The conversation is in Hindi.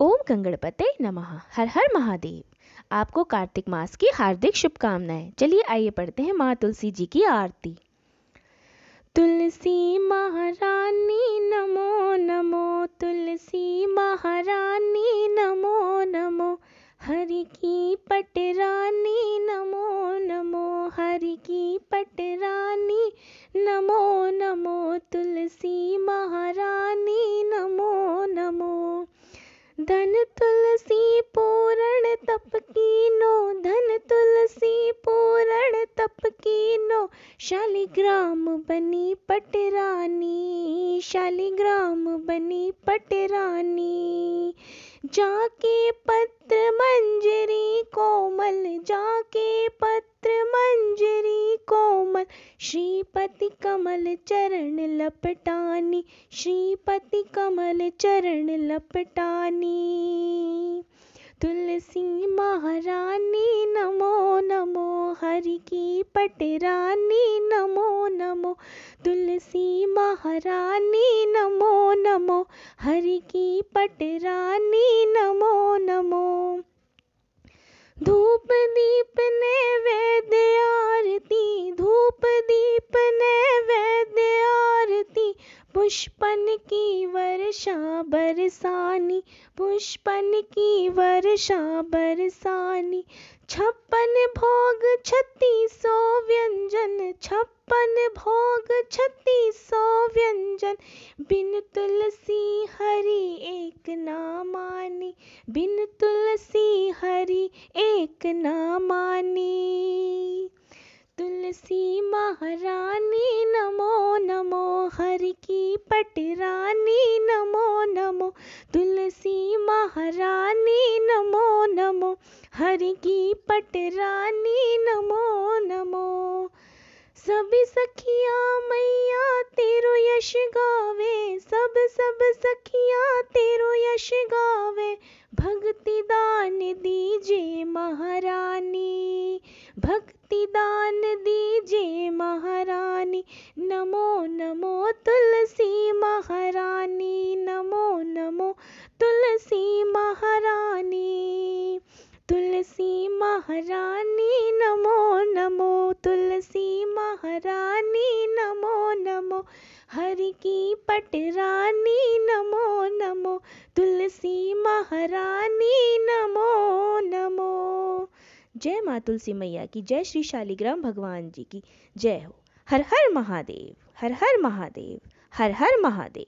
ओम गंगणपते नमः हर हर महादेव आपको कार्तिक मास की हार्दिक शुभकामनाएं चलिए आइए पढ़ते हैं माँ तुलसी जी की आरती तुलसी महारानी नमो नमो तुलसी महारानी नमो नमो हरि की पट रानी नमो नमो हरि की रानी नमो नमो तुलसी महारानी शालिग्राम बनी पटरानी शालीग्राम बनी पटरानी जाके पत्र मंजरी कोमल जाके पत्र मंजरी कोमल श्रीपति कमल चरण लपटानी श्रीपति कमल चरण लपटानी तुलसी महारानी बिहारी की पटरानी नमो नमो तुलसी महारानी नमो नमो हरि की पटरानी नमो नमो धूप दीप ने नैवेद्य आरती धूप दीप ने नैवेद्य आरती पुष्पन की वर वर्षा बरसानी पुष्पन की वर्षा बरसानी छप्पन भोग छत्तीसो व्यंजन छप्पन भोग छत्तीसो व्यंजन बिन तुलसी हरि एक ना बिन तुलसी हरि एक ना तुलसी महारानी नमो नमो हरि रानी नमो नमो तुलसी महारानी नमो नमो हरि की पट रानी नमो नमो सभी सखिया मैया तेरो यश गावे सब सब सखिया तेरो यश गावे भक्ति दान दीजे महारानी भक्ति दान दीजे महारानी नमो नमो तुलसी महारानी नमो नमो तुलसी महारानी तुलसी महारानी नमो नमो तुलसी महारानी नमो नमो हरि की पटरानी नमो नमो तुलसी महारानी नमो जय माँ तुलसी मैया की जय श्री शालिग्राम भगवान जी की जय हो हर हर महादेव हर हर महादेव हर हर महादेव